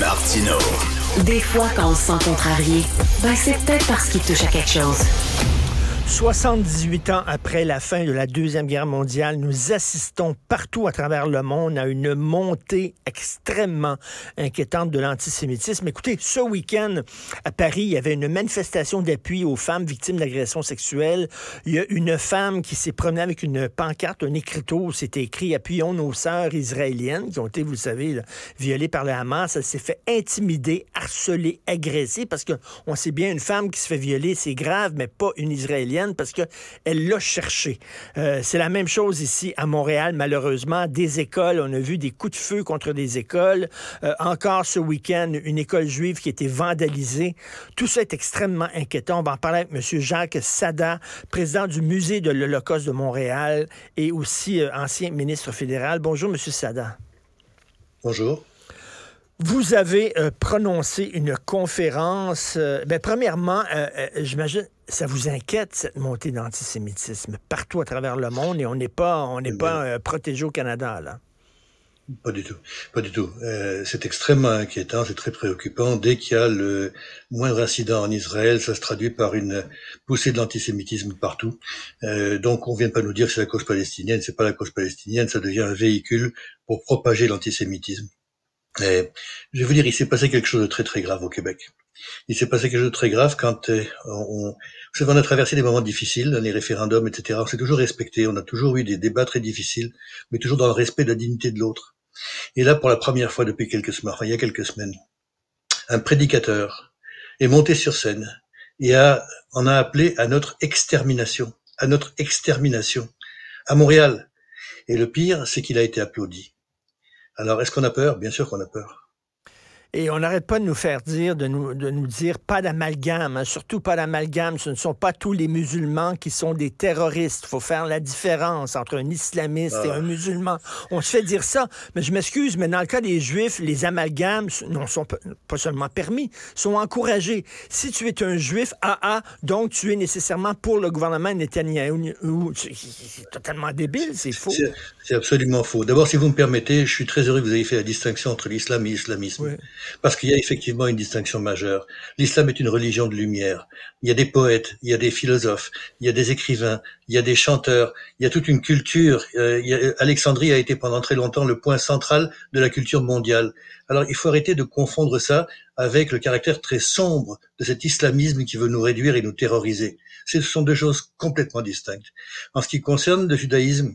Martino. Des fois, quand on se sent contrarié, ben c'est peut-être parce qu'il touche à quelque chose. 78 ans après la fin de la Deuxième Guerre mondiale, nous assistons partout à travers le monde à une montée extrêmement inquiétante de l'antisémitisme. Écoutez, ce week-end, à Paris, il y avait une manifestation d'appui aux femmes victimes d'agressions sexuelles. Il y a une femme qui s'est promenée avec une pancarte, un écriteau, c'était écrit « Appuyons nos sœurs israéliennes » qui ont été, vous le savez, violées par le Hamas. Elle s'est fait intimider, harceler, agresser parce qu'on sait bien, une femme qui se fait violer, c'est grave, mais pas une israélienne parce qu'elle l'a cherché. Euh, c'est la même chose ici à Montréal, malheureusement. Des écoles, on a vu des coups de feu contre des écoles. Euh, encore ce week-end, une école juive qui a été vandalisée. Tout ça est extrêmement inquiétant. On va en parler avec M. Jacques Sada, président du musée de l'Holocauste de Montréal et aussi euh, ancien ministre fédéral. Bonjour, M. Sada. Bonjour. Vous avez prononcé une conférence. Ben, premièrement, j'imagine, ça vous inquiète, cette montée d'antisémitisme partout à travers le monde et on n'est pas, on n'est pas euh, euh, protégé au Canada, là. Pas du tout, pas du tout. Euh, c'est extrêmement inquiétant, c'est très préoccupant. Dès qu'il y a le moindre incident en Israël, ça se traduit par une poussée de l'antisémitisme partout. Euh, donc on vient pas nous dire c'est la cause palestinienne, c'est pas la cause palestinienne, ça devient un véhicule pour propager l'antisémitisme. Et, je vais vous dire, il s'est passé quelque chose de très très grave au Québec il s'est passé quelque chose de très grave quand euh, on, on, on a traversé des moments difficiles, les référendums, etc. On s'est toujours respecté, on a toujours eu des débats très difficiles, mais toujours dans le respect de la dignité de l'autre. Et là, pour la première fois depuis quelques semaines, il y a quelques semaines, un prédicateur est monté sur scène et a, en a appelé à notre extermination, à notre extermination, à Montréal. Et le pire, c'est qu'il a été applaudi. Alors, est-ce qu'on a peur Bien sûr qu'on a peur. Et on n'arrête pas de nous faire dire, de nous, de nous dire pas d'amalgame, hein. surtout pas d'amalgame. Ce ne sont pas tous les musulmans qui sont des terroristes. Il faut faire la différence entre un islamiste et un ah. musulman. On se fait dire ça, mais je m'excuse, mais dans le cas des juifs, les amalgames ne sont pas seulement permis, sont encouragés. Si tu es un juif AA, donc tu es nécessairement pour le gouvernement Netanyahu. C'est totalement débile, c'est faux. C'est absolument faux. D'abord, si vous me permettez, je suis très heureux que vous ayez fait la distinction entre l'islam et l'islamisme. Parce qu'il y a effectivement une distinction majeure. L'islam est une religion de lumière. Il y a des poètes, il y a des philosophes, il y a des écrivains, il y a des chanteurs, il y a toute une culture. Euh, euh, Alexandrie a été pendant très longtemps le point central de la culture mondiale. Alors il faut arrêter de confondre ça avec le caractère très sombre de cet islamisme qui veut nous réduire et nous terroriser. Ce sont deux choses complètement distinctes. En ce qui concerne le judaïsme,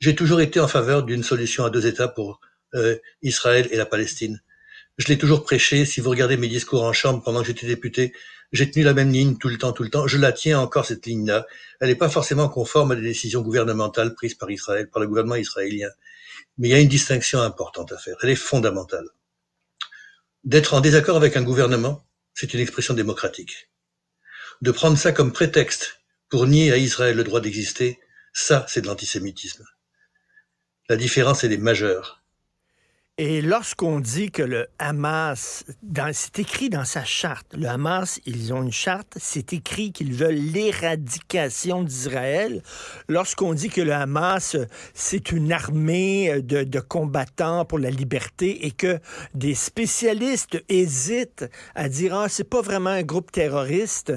j'ai toujours été en faveur d'une solution à deux États pour euh, Israël et la Palestine je l'ai toujours prêché. Si vous regardez mes discours en chambre pendant que j'étais député, j'ai tenu la même ligne tout le temps, tout le temps. Je la tiens encore, cette ligne-là. Elle n'est pas forcément conforme à des décisions gouvernementales prises par Israël, par le gouvernement israélien. Mais il y a une distinction importante à faire. Elle est fondamentale. D'être en désaccord avec un gouvernement, c'est une expression démocratique. De prendre ça comme prétexte pour nier à Israël le droit d'exister, ça, c'est de l'antisémitisme. La différence, elle est majeure. Et lorsqu'on dit que le Hamas, c'est écrit dans sa charte, le Hamas, ils ont une charte, c'est écrit qu'ils veulent l'éradication d'Israël. Lorsqu'on dit que le Hamas, c'est une armée de, combattants pour la liberté et que des spécialistes hésitent à dire, ah, c'est pas vraiment un groupe terroriste,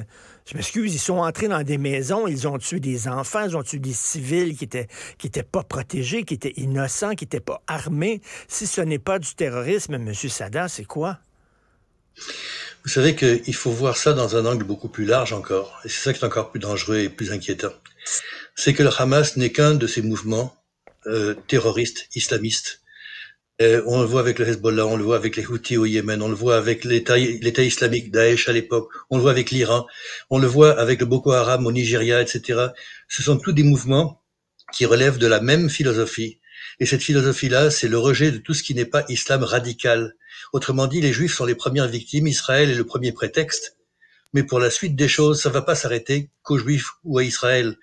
je m'excuse, ils sont entrés dans des maisons, ils ont tué des enfants, ils ont tué des civils qui étaient, qui étaient pas protégés, qui étaient innocents, qui n'étaient pas armés. Si ce n'est pas du terrorisme, M. Sada, c'est quoi? Vous savez qu'il faut voir ça dans un angle beaucoup plus large encore, et c'est ça qui est encore plus dangereux et plus inquiétant. C'est que le Hamas n'est qu'un de ces mouvements euh, terroristes, islamistes, euh, on le voit avec le Hezbollah, on le voit avec les Houthis au Yémen, on le voit avec l'État islamique, Daesh à l'époque, on le voit avec l'Iran, on le voit avec le Boko Haram au Nigeria, etc. Ce sont tous des mouvements qui relèvent de la même philosophie. Et cette philosophie-là, c'est le rejet de tout ce qui n'est pas islam radical. Autrement dit, les Juifs sont les premières victimes, Israël est le premier prétexte. Mais pour la suite des choses, ça ne va pas s'arrêter qu'aux Juifs ou à Israël.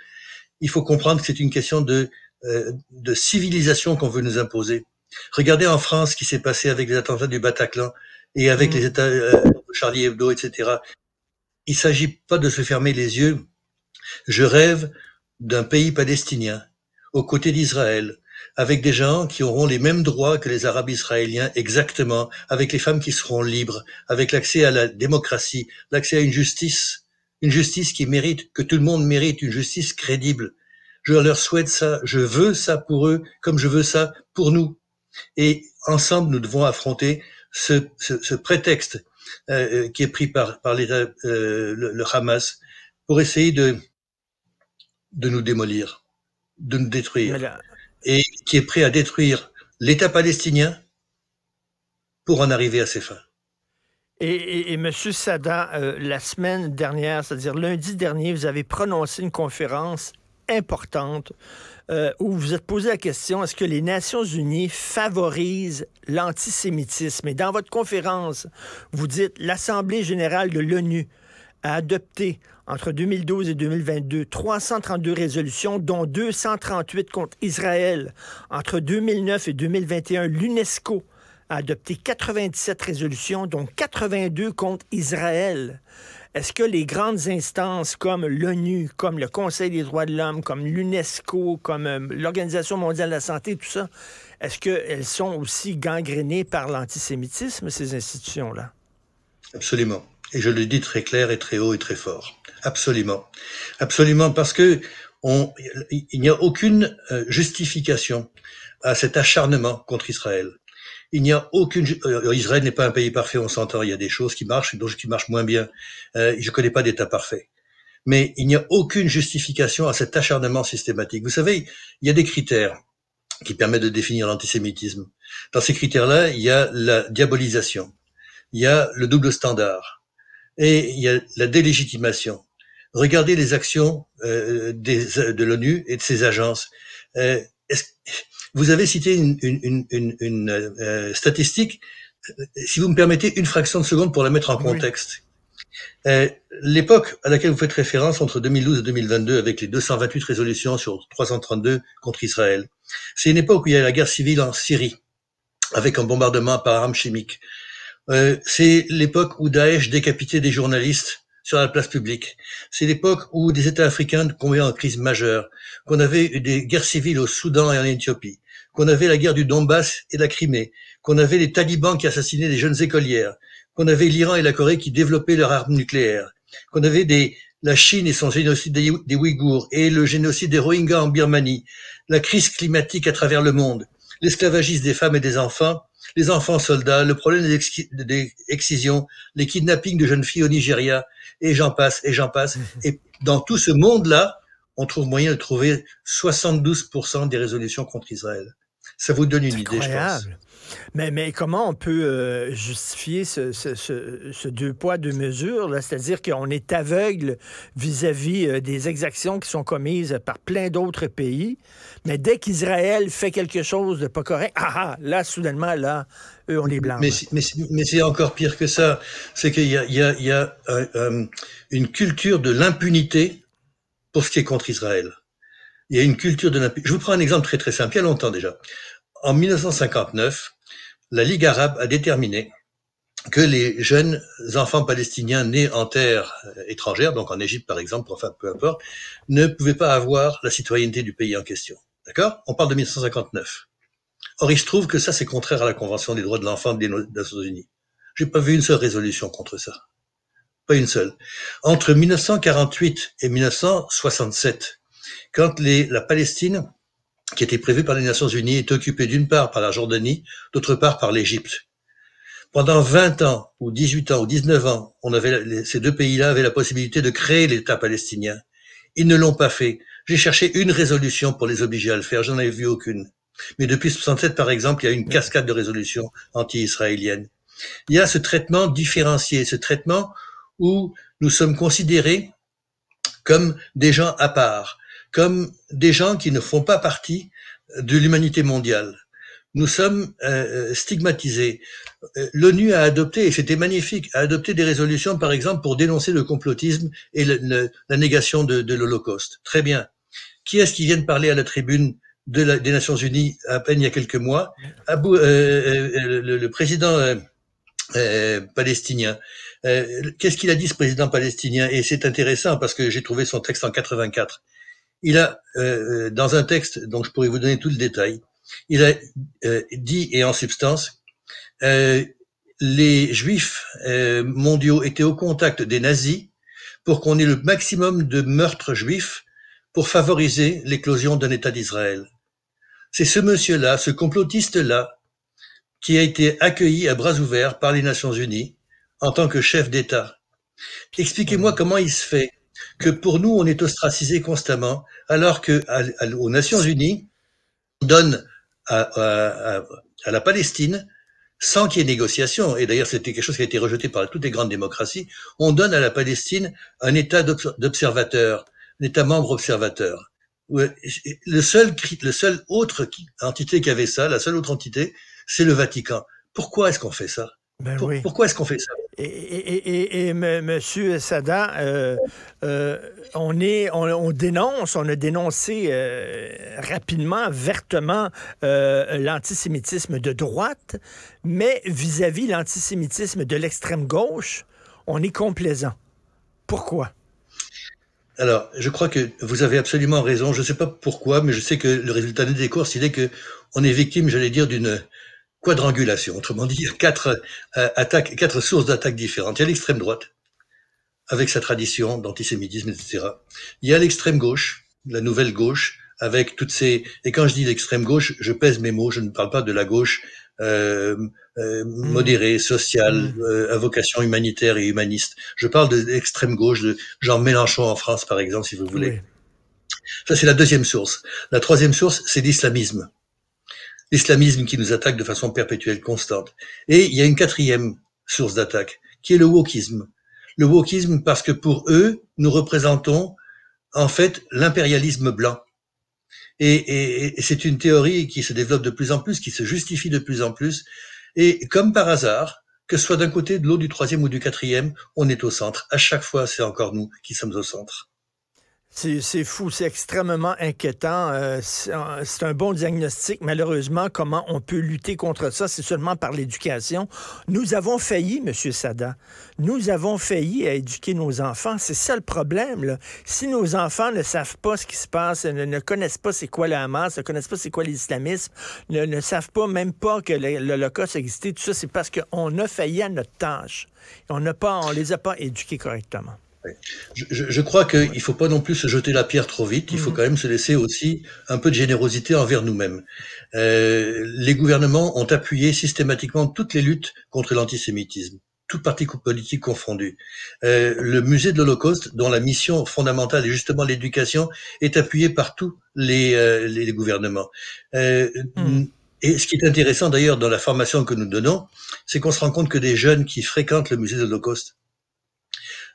Il faut comprendre que c'est une question de, euh, de civilisation qu'on veut nous imposer. Regardez en France ce qui s'est passé avec les attentats du Bataclan et avec mm. les États euh, de Charlie Hebdo, etc. Il ne s'agit pas de se fermer les yeux. Je rêve d'un pays palestinien aux côtés d'Israël, avec des gens qui auront les mêmes droits que les Arabes israéliens exactement, avec les femmes qui seront libres, avec l'accès à la démocratie, l'accès à une justice, une justice qui mérite, que tout le monde mérite, une justice crédible. Je leur souhaite ça, je veux ça pour eux, comme je veux ça pour nous. Et ensemble, nous devons affronter ce, prétexte euh, euh, qui est pris par, euh, le, Hamas, pour essayer de, nous démolir, de nous détruire, et qui est prêt à détruire l'État palestinien pour en arriver à ses fins. Et, et, M. Sadat, la semaine dernière, c'est-à-dire lundi dernier, vous avez prononcé une conférence importante euh, où vous êtes posé la question est-ce que les Nations Unies favorisent l'antisémitisme Et dans votre conférence, vous dites l'Assemblée générale de l'ONU a adopté entre 2012 et 2022 332 résolutions, dont 238 contre Israël. Entre 2009 et 2021, l'UNESCO a adopté 97 résolutions, dont 82 contre Israël. Est-ce que les grandes instances comme l'ONU, comme le Conseil des droits de l'homme, comme l'UNESCO, comme euh, l'Organisation mondiale de la santé, tout ça, est-ce qu'elles sont aussi gangrénées par l'antisémitisme, ces institutions-là? Absolument. Et je le dis très clair et très haut et très fort. Absolument. Absolument, parce que on, il n'y a aucune euh, justification à cet acharnement contre Israël. Il n'y a aucune. Euh, euh, Israël n'est pas un pays parfait, on s'entend. Il y a des choses qui marchent d'autres qui marchent moins bien. Euh, je ne connais pas d'État parfait. Mais il n'y a aucune justification à cet acharnement systématique. Vous savez, il y a des critères qui permettent de définir l'antisémitisme. Dans ces critères-là, il y a la diabolisation, il y a le double standard et il y a la délégitimation. Regardez les actions de l'ONU et de ses agences. est-ce, vous avez cité une, une, euh, statistique, euh, si vous me permettez une fraction de seconde pour la mettre en contexte. Euh, l'époque à laquelle vous faites référence entre 2012 et 2022 avec les 228 résolutions sur 332 contre Israël, c'est une époque où il y a la guerre civile en Syrie avec un bombardement par arme chimiques. c'est l'époque où Daesh décapitait des journalistes sur la place publique. C'est l'époque où des États africains tombaient en crise majeure, qu'on avait des guerres civiles au Soudan et en Éthiopie, qu'on avait la guerre du Donbass et la Crimée, qu'on avait les talibans qui assassinaient des jeunes écolières, qu'on avait l'Iran et la Corée qui développaient leurs armes nucléaires, qu'on avait des, la Chine et son génocide des Ouïghours et le génocide des Rohingyas en Birmanie, la crise climatique à travers le monde, l'esclavagisme des femmes et des enfants, les enfants soldats, le problème des, excisions, les kidnappings de jeunes filles au Nigeria, et j'en passe, et j'en passe. Et dans tout ce monde-là, on trouve moyen de trouver 72% des résolutions contre Israël. Ça vous donne une idée, je pense. Mais, mais, comment on peut euh, justifier ce, ce, ce, deux poids, deux mesures? C'est-à-dire qu'on est aveugle vis-à-vis euh, des exactions qui sont commises par plein d'autres pays. Mais dès qu'Israël fait quelque chose de pas correct, ah, ah là, soudainement, là, eux, on les blâme. Mais, c'est encore pire que ça. C'est qu'il y a, y a, y a euh, une culture de l'impunité pour ce qui est contre Israël. Il y a une culture de l'impunité. Je vous prends un exemple très très simple, il y a longtemps déjà en 1959, la Ligue arabe a déterminé que les jeunes enfants palestiniens nés en terre euh, étrangère, donc en Égypte par exemple, enfin peu importe, ne pouvaient pas avoir la citoyenneté du pays en question. D'accord On parle de 1959. Or, il se trouve que ça, c'est contraire à la Convention des droits de l'enfant des Nations Unies. J'ai pas vu une seule résolution contre ça. Pas une seule. Entre 1948 et 1967, quand la Palestine qui était prévu par les Nations Unies, est occupé d'une part par la Jordanie, d'autre part par l'Égypte. Pendant 20 ans, ou 18 ans, ou 19 ans, on avait, ces deux pays-là avaient la possibilité de créer l'État palestinien. Ils ne l'ont pas fait. J'ai cherché une résolution pour les obliger à le faire, j'en ai vu aucune. Mais depuis 67, par exemple, il y a une cascade de résolutions anti-israéliennes. Il y a ce traitement différencié, ce traitement où nous sommes considérés comme des gens à part, comme des gens qui ne font pas partie euh, de l'humanité mondiale. Nous sommes euh, euh, stigmatisés. L'ONU a adopté, et c'était magnifique, a adopté des résolutions, par exemple, pour dénoncer le complotisme et la négation de, l'Holocauste. Très bien. Qui est-ce qui vient de parler à la tribune des Nations Unies à peine il y a quelques mois le, président palestinien, qu'est-ce qu'il a dit ce président palestinien Et c'est intéressant parce que j'ai trouvé son texte en 84 il a, euh, euh, dans un texte dont je pourrais vous donner tout le détail, il a euh, dit, et en substance, les juifs mondiaux étaient au contact des nazis pour qu'on ait le maximum de meurtres juifs pour favoriser l'éclosion d'un État d'Israël. C'est ce monsieur-là, ce complotiste-là, qui a été accueilli à bras ouverts par les Nations Unies en tant que chef d'État. Expliquez-moi mmh. comment il se fait que pour nous, on est ostracisé constamment, alors que aux Nations Unies, on donne à, la Palestine, sans qu'il y ait négociation, et d'ailleurs c'était quelque chose qui a été rejeté par toutes les grandes démocraties, on donne à la Palestine un État d'observateur, un État membre observateur. Le seul, le seul autre entité qui avait ça, la seule autre entité, c'est le Vatican. Pourquoi est-ce qu'on fait ça ben Pourquoi est-ce qu'on fait ça et, et, et, M. Sada, euh, euh, on, est, on, dénonce, on a dénoncé euh, rapidement, vertement, l'antisémitisme de droite, mais vis-à-vis l'antisémitisme de l'extrême gauche, on est complaisant. Pourquoi? Alors, je crois que vous avez absolument raison. Je ne sais pas pourquoi, mais je sais que le résultat des courses, il est que on est victime, j'allais dire, d'une quadrangulation, autrement dit quatre, euh, attaques, quatre sources d'attaques différentes. Il y a l'extrême droite, avec sa tradition d'antisémitisme, etc. Il y a l'extrême gauche, la nouvelle gauche, avec toutes ces... Et quand je dis l'extrême gauche, je pèse mes mots, je ne parle pas de la gauche euh, euh, mm. modérée, sociale, mm. à vocation humanitaire et humaniste. Je parle de l'extrême gauche, de Jean Mélenchon en France, par exemple, si vous voulez. Ça, c'est la deuxième source. La troisième source, c'est l'islamisme l'islamisme qui nous attaque de façon perpétuelle, constante. Et il y a une quatrième source d'attaque, qui est le wokisme. Le wokisme parce que pour eux, nous représentons en fait l'impérialisme blanc. Et, c'est une théorie qui se développe de plus en plus, qui se justifie de plus en plus. Et comme par hasard, que ce soit d'un côté de l'eau du troisième ou du quatrième, on est au centre. À chaque fois, c'est encore nous qui sommes au centre. C'est fou, c'est extrêmement inquiétant. Euh, c'est un bon diagnostic. Malheureusement, comment on peut lutter contre ça, c'est seulement par l'éducation. Nous avons failli, M. Sada. Nous avons failli à éduquer nos enfants. C'est ça le problème. Si nos enfants ne savent pas ce qui se passe, ne, connaissent pas c'est quoi le Hamas, ne connaissent pas c'est quoi l'islamisme, ne, savent pas même pas que l'Holocauste existait, tout ça, c'est parce qu'on a failli à notre tâche. On ne pas, les a pas éduqués correctement. Je, crois qu'il ne faut pas non plus se jeter la pierre trop vite, il faut mhm. quand même se laisser aussi un peu de générosité envers nous-mêmes. Euh, les gouvernements ont appuyé systématiquement toutes les luttes contre l'antisémitisme tout parti politique confondu euh, le musée de l'Holocauste, dont la mission fondamentale est justement l'éducation, est appuyé par tous les, euh, gouvernements. Mhm. Et ce qui est intéressant d'ailleurs dans la formation que nous donnons, c'est qu'on se rend compte que des jeunes qui fréquentent le musée de l'Holocauste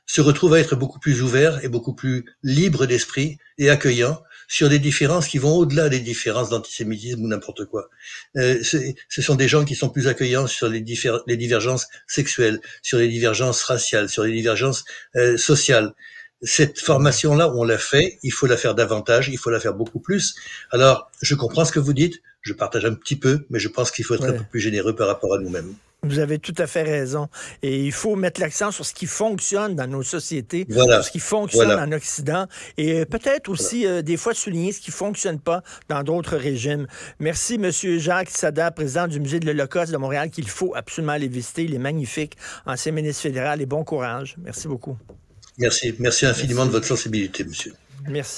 se retrouvent à être beaucoup plus ouverts et beaucoup plus libres d'esprit et accueillants sur des différences qui vont au-delà des différences d'antisémitisme ou n'importe quoi. Euh, ce sont des gens qui sont plus accueillants sur les, les divergences sexuelles, sur les divergences raciales, sur les divergences euh, sociales cette formation-là, on l'a fait, il faut la faire davantage, il faut la faire beaucoup plus. Alors, je comprends ce que vous dites, je partage un petit peu, mais je pense qu'il faut être un peu plus généreux par rapport à nous-mêmes. Vous avez tout à fait raison. Et il faut mettre l'accent sur ce qui fonctionne dans nos sociétés, sur ce qui fonctionne en Occident, et peut-être aussi euh, des fois souligner ce qui ne fonctionne pas dans d'autres régimes. Merci, M. Jacques Sada, président du Musée de l'Holocauste de Montréal, qu'il faut absolument aller visiter. Il est magnifique, ancien ministre fédéral, et bon courage. Merci beaucoup. Merci, merci infiniment de votre sensibilité, monsieur. Merci.